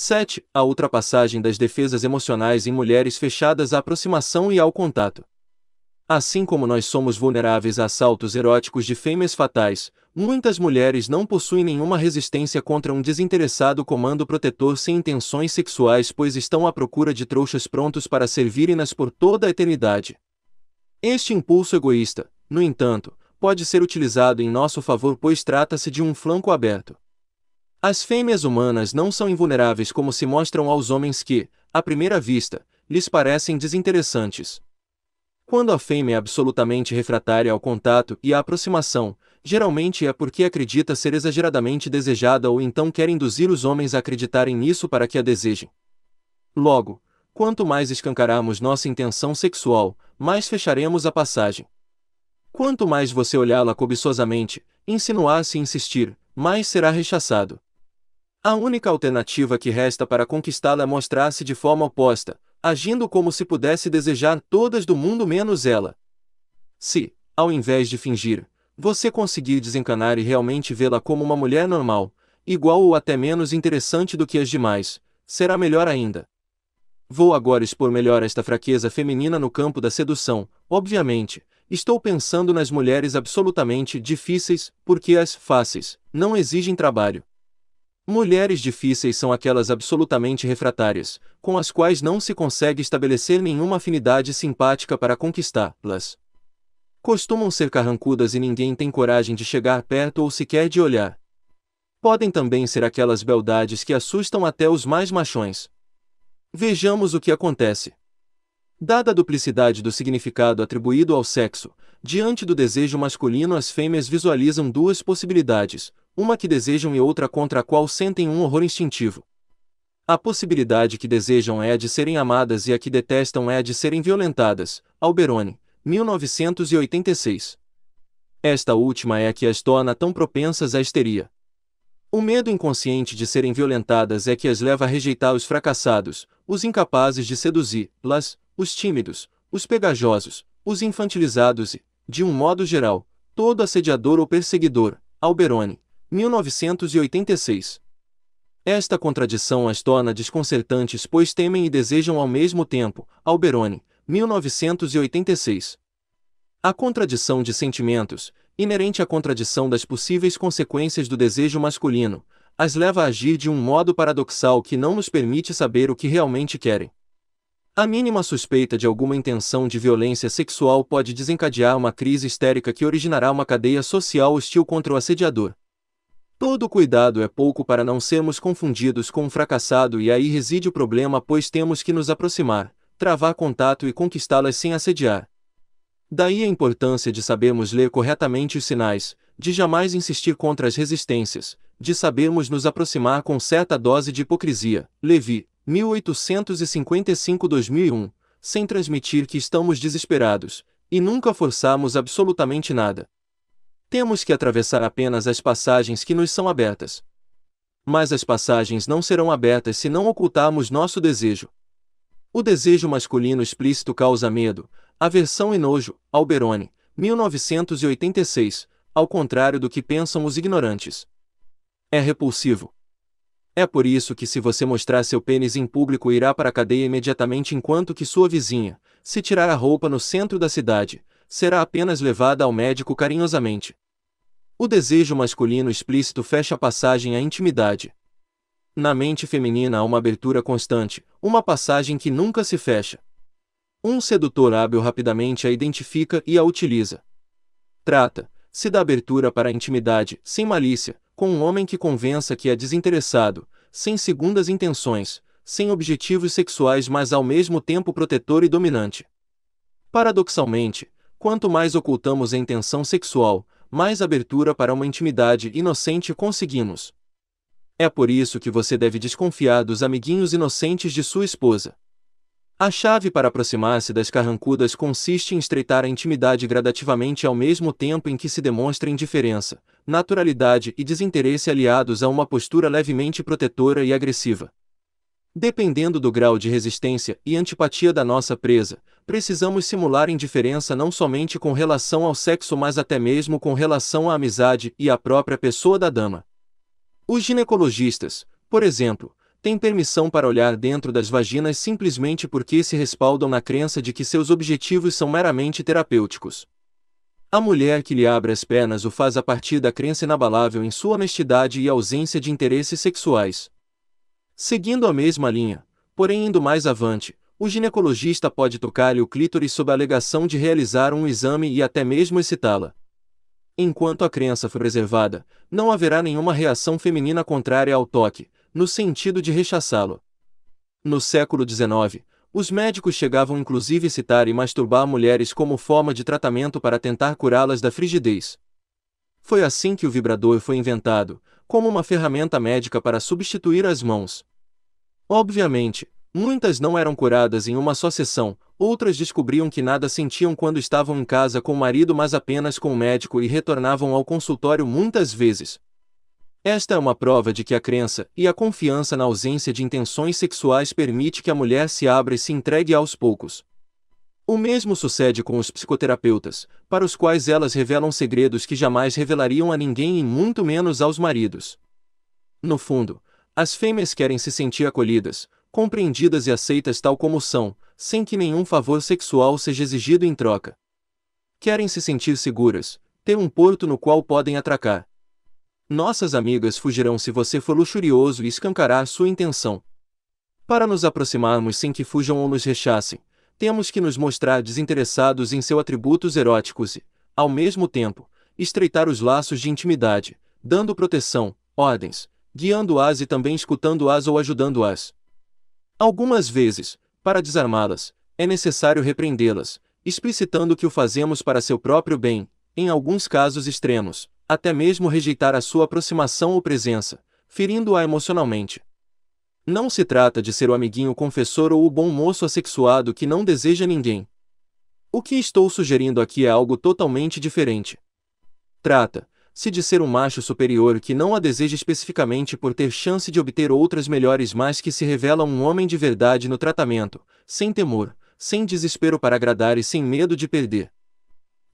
7. A ultrapassagem das defesas emocionais em mulheres fechadas à aproximação e ao contato. Assim como nós somos vulneráveis a assaltos eróticos de fêmeas fatais, muitas mulheres não possuem nenhuma resistência contra um desinteressado comando protetor sem intenções sexuais, pois estão à procura de trouxas prontos para servirem-nas por toda a eternidade. Este impulso egoísta, no entanto, pode ser utilizado em nosso favor, pois trata-se de um flanco aberto. As fêmeas humanas não são invulneráveis como se mostram aos homens que, à primeira vista, lhes parecem desinteressantes. Quando a fêmea é absolutamente refratária ao contato e à aproximação, geralmente é porque acredita ser exageradamente desejada ou então quer induzir os homens a acreditarem nisso para que a desejem. Logo, quanto mais escancararmos nossa intenção sexual, mais fecharemos a passagem. Quanto mais você olhá-la cobiçosamente, insinuar-se e insistir, mais será rechaçado. A única alternativa que resta para conquistá-la é mostrar-se de forma oposta, agindo como se pudesse desejar todas do mundo menos ela. Se, ao invés de fingir, você conseguir desencanar e realmente vê-la como uma mulher normal, igual ou até menos interessante do que as demais, será melhor ainda. Vou agora expor melhor esta fraqueza feminina no campo da sedução, obviamente. Estou pensando nas mulheres absolutamente difíceis, porque as fáceis não exigem trabalho. Mulheres difíceis são aquelas absolutamente refratárias, com as quais não se consegue estabelecer nenhuma afinidade simpática para conquistá-las. Costumam ser carrancudas e ninguém tem coragem de chegar perto ou sequer de olhar. Podem também ser aquelas beldades que assustam até os mais machões. Vejamos o que acontece. Dada a duplicidade do significado atribuído ao sexo, diante do desejo masculino as fêmeas visualizam duas possibilidades: uma que desejam e outra contra a qual sentem um horror instintivo. A possibilidade que desejam é a de serem amadas e a que detestam é a de serem violentadas. Alberoni, 1986. Esta última é a que as torna tão propensas à histeria. O medo inconsciente de serem violentadas é que as leva a rejeitar os fracassados, os incapazes de seduzir-las, os tímidos, os pegajosos, os infantilizados e, de um modo geral, todo assediador ou perseguidor. Alberoni, 1986. Esta contradição as torna desconcertantes pois temem e desejam ao mesmo tempo, Alberoni, 1986. A contradição de sentimentos, inerente à contradição das possíveis consequências do desejo masculino, as leva a agir de um modo paradoxal que não nos permite saber o que realmente querem. A mínima suspeita de alguma intenção de violência sexual pode desencadear uma crise histérica que originará uma cadeia social hostil contra o assediador. Todo cuidado é pouco para não sermos confundidos com um fracassado e aí reside o problema, pois temos que nos aproximar, travar contato e conquistá-las sem assediar. Daí a importância de sabermos ler corretamente os sinais, de jamais insistir contra as resistências, de sabermos nos aproximar com certa dose de hipocrisia. Levi, 1855-2001, sem transmitir que estamos desesperados, e nunca forçamos absolutamente nada temos que atravessar apenas as passagens que nos são abertas. Mas as passagens não serão abertas se não ocultarmos nosso desejo. O desejo masculino explícito causa medo, aversão e nojo, Alberoni, 1986, ao contrário do que pensam os ignorantes. É repulsivo. É por isso que se você mostrar seu pênis em público irá para a cadeia imediatamente enquanto que sua vizinha, se tirar a roupa no centro da cidade, será apenas levada ao médico carinhosamente. O desejo masculino explícito fecha a passagem à intimidade. Na mente feminina há uma abertura constante, uma passagem que nunca se fecha. Um sedutor hábil rapidamente a identifica e a utiliza. Trata-se da abertura para a intimidade, sem malícia, com um homem que convença que é desinteressado, sem segundas intenções, sem objetivos sexuais, mas ao mesmo tempo protetor e dominante. Paradoxalmente, Quanto mais ocultamos a intenção sexual, mais abertura para uma intimidade inocente conseguimos. É por isso que você deve desconfiar dos amiguinhos inocentes de sua esposa. A chave para aproximar-se das carrancudas consiste em estreitar a intimidade gradativamente ao mesmo tempo em que se demonstra indiferença, naturalidade e desinteresse aliados a uma postura levemente protetora e agressiva. Dependendo do grau de resistência e antipatia da nossa presa, precisamos simular indiferença não somente com relação ao sexo, mas até mesmo com relação à amizade e à própria pessoa da dama. Os ginecologistas, por exemplo, têm permissão para olhar dentro das vaginas simplesmente porque se respaldam na crença de que seus objetivos são meramente terapêuticos. A mulher que lhe abre as pernas o faz a partir da crença inabalável em sua honestidade e ausência de interesses sexuais. Seguindo a mesma linha, porém indo mais avante, o ginecologista pode tocar-lhe o clítoris sob a alegação de realizar um exame e até mesmo excitá-la. Enquanto a crença for preservada, não haverá nenhuma reação feminina contrária ao toque, no sentido de rechaçá-lo. No século XIX, os médicos chegavam inclusive a citar e masturbar mulheres como forma de tratamento para tentar curá-las da frigidez. Foi assim que o vibrador foi inventado, como uma ferramenta médica para substituir as mãos. Obviamente, Muitas não eram curadas em uma só sessão, outras descobriam que nada sentiam quando estavam em casa com o marido, mas apenas com o médico e retornavam ao consultório muitas vezes. Esta é uma prova de que a crença e a confiança na ausência de intenções sexuais permite que a mulher se abra e se entregue aos poucos. O mesmo sucede com os psicoterapeutas, para os quais elas revelam segredos que jamais revelariam a ninguém e muito menos aos maridos. No fundo, as fêmeas querem se sentir acolhidas, compreendidas e aceitas tal como são, sem que nenhum favor sexual seja exigido em troca. Querem se sentir seguras, ter um porto no qual podem atracar. Nossas amigas fugirão se você for luxurioso e escancarar sua intenção. Para nos aproximarmos sem que fujam ou nos rechassem, temos que nos mostrar desinteressados em seus atributos eróticos e, ao mesmo tempo, estreitar os laços de intimidade, dando proteção, ordens, guiando-as e também escutando-as ou ajudando-as. Algumas vezes, para desarmá-las, é necessário repreendê-las, explicitando que o fazemos para seu próprio bem, em alguns casos extremos, até mesmo rejeitar a sua aproximação ou presença, ferindo-a emocionalmente. Não se trata de ser o amiguinho confessor ou o bom moço assexuado que não deseja ninguém. O que estou sugerindo aqui é algo totalmente diferente. Trata, se ser um macho superior que não a deseja especificamente por ter chance de obter outras melhores, mas que se revela um homem de verdade no tratamento, sem temor, sem desespero para agradar e sem medo de perder.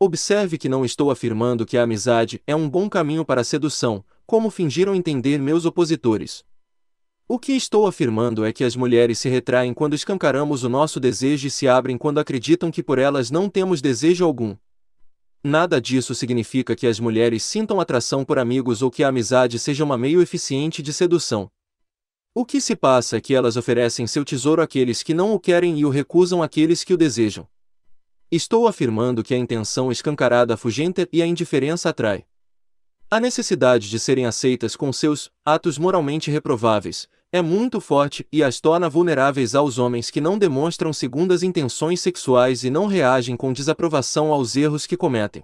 Observe que não estou afirmando que a amizade é um bom caminho para a sedução, como fingiram entender meus opositores. O que estou afirmando é que as mulheres se retraem quando escancaramos o nosso desejo e se abrem quando acreditam que por elas não temos desejo algum, Nada disso significa que as mulheres sintam atração por amigos ou que a amizade seja uma meio eficiente de sedução. O que se passa é que elas oferecem seu tesouro àqueles que não o querem e o recusam àqueles que o desejam. Estou afirmando que a intenção escancarada afugenta e a indiferença atrai. A necessidade de serem aceitas com seus atos moralmente reprováveis, é muito forte e as torna vulneráveis aos homens que não demonstram segundas intenções sexuais e não reagem com desaprovação aos erros que cometem.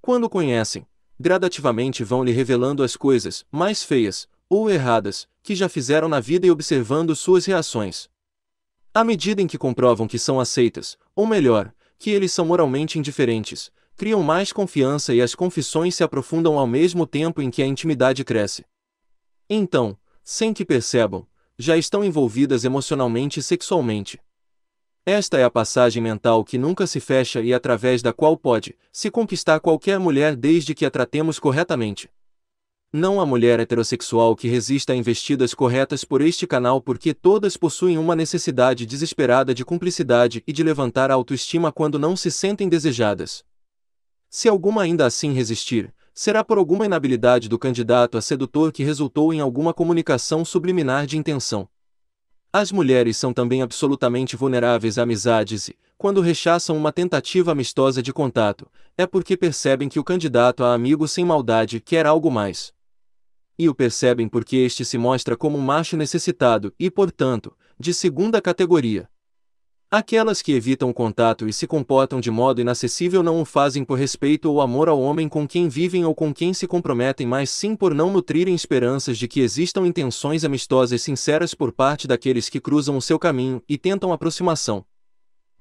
Quando conhecem, gradativamente vão lhe revelando as coisas mais feias ou erradas que já fizeram na vida e observando suas reações. À medida em que comprovam que são aceitas, ou melhor, que eles são moralmente indiferentes, criam mais confiança e as confissões se aprofundam ao mesmo tempo em que a intimidade cresce. Então, sem que percebam, já estão envolvidas emocionalmente e sexualmente. Esta é a passagem mental que nunca se fecha e através da qual pode se conquistar qualquer mulher desde que a tratemos corretamente. Não há mulher heterossexual que resista a investidas corretas por este canal porque todas possuem uma necessidade desesperada de cumplicidade e de levantar a autoestima quando não se sentem desejadas. Se alguma ainda assim resistir, será por alguma inabilidade do candidato a sedutor que resultou em alguma comunicação subliminar de intenção. As mulheres são também absolutamente vulneráveis a amizades e, quando rechaçam uma tentativa amistosa de contato, é porque percebem que o candidato a amigo sem maldade quer algo mais. E o percebem porque este se mostra como um macho necessitado e, portanto, de segunda categoria. Aquelas que evitam contato e se comportam de modo inacessível não o fazem por respeito ou amor ao homem com quem vivem ou com quem se comprometem, mas sim por não nutrirem esperanças de que existam intenções amistosas sinceras por parte daqueles que cruzam o seu caminho e tentam aproximação.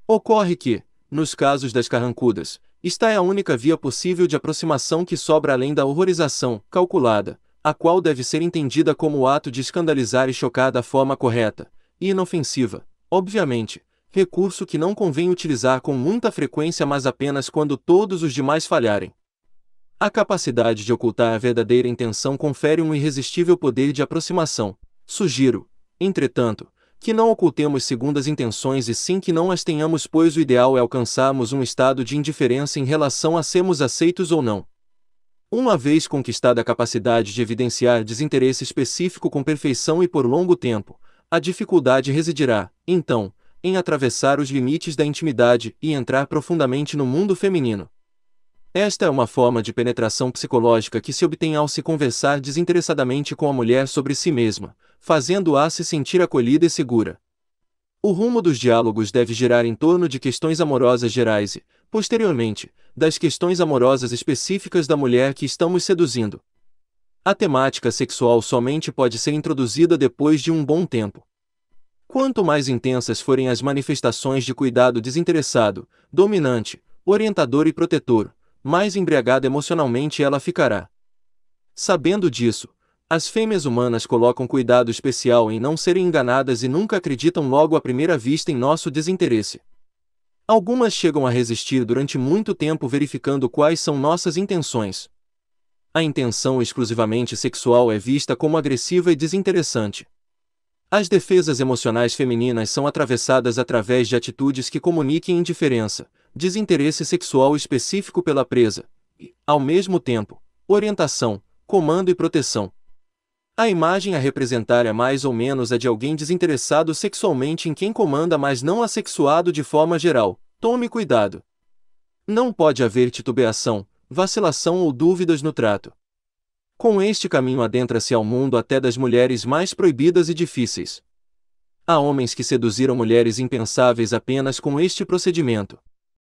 Ocorre que, nos casos das carrancudas, esta é a única via possível de aproximação que sobra além da horrorização, calculada, a qual deve ser entendida como o ato de escandalizar e chocar da forma correta, e inofensiva, obviamente recurso que não convém utilizar com muita frequência, mas apenas quando todos os demais falharem. A capacidade de ocultar a verdadeira intenção confere um irresistível poder de aproximação. Sugiro, entretanto, que não ocultemos segundas intenções e sim que não as tenhamos, pois o ideal é alcançarmos um estado de indiferença em relação a sermos aceitos ou não. Uma vez conquistada a capacidade de evidenciar desinteresse específico com perfeição e por longo tempo, a dificuldade residirá, então, em atravessar os limites da intimidade e entrar profundamente no mundo feminino. Esta é uma forma de penetração psicológica que se obtém ao se conversar desinteressadamente com a mulher sobre si mesma, fazendo-a se sentir acolhida e segura. O rumo dos diálogos deve girar em torno de questões amorosas gerais e, posteriormente, das questões amorosas específicas da mulher que estamos seduzindo. A temática sexual somente pode ser introduzida depois de um bom tempo. Quanto mais intensas forem as manifestações de cuidado desinteressado, dominante, orientador e protetor, mais embriagada emocionalmente ela ficará. Sabendo disso, as fêmeas humanas colocam cuidado especial em não serem enganadas e nunca acreditam logo à primeira vista em nosso desinteresse. Algumas chegam a resistir durante muito tempo verificando quais são nossas intenções. A intenção exclusivamente sexual é vista como agressiva e desinteressante. As defesas emocionais femininas são atravessadas através de atitudes que comuniquem indiferença, desinteresse sexual específico pela presa e, ao mesmo tempo, orientação, comando e proteção. A imagem a representar é mais ou menos a de alguém desinteressado sexualmente em quem comanda, mas não assexuado de forma geral. Tome cuidado. Não pode haver titubeação, vacilação ou dúvidas no trato. Com este caminho adentra-se ao mundo até das mulheres mais proibidas e difíceis. Há homens que seduziram mulheres impensáveis apenas com este procedimento.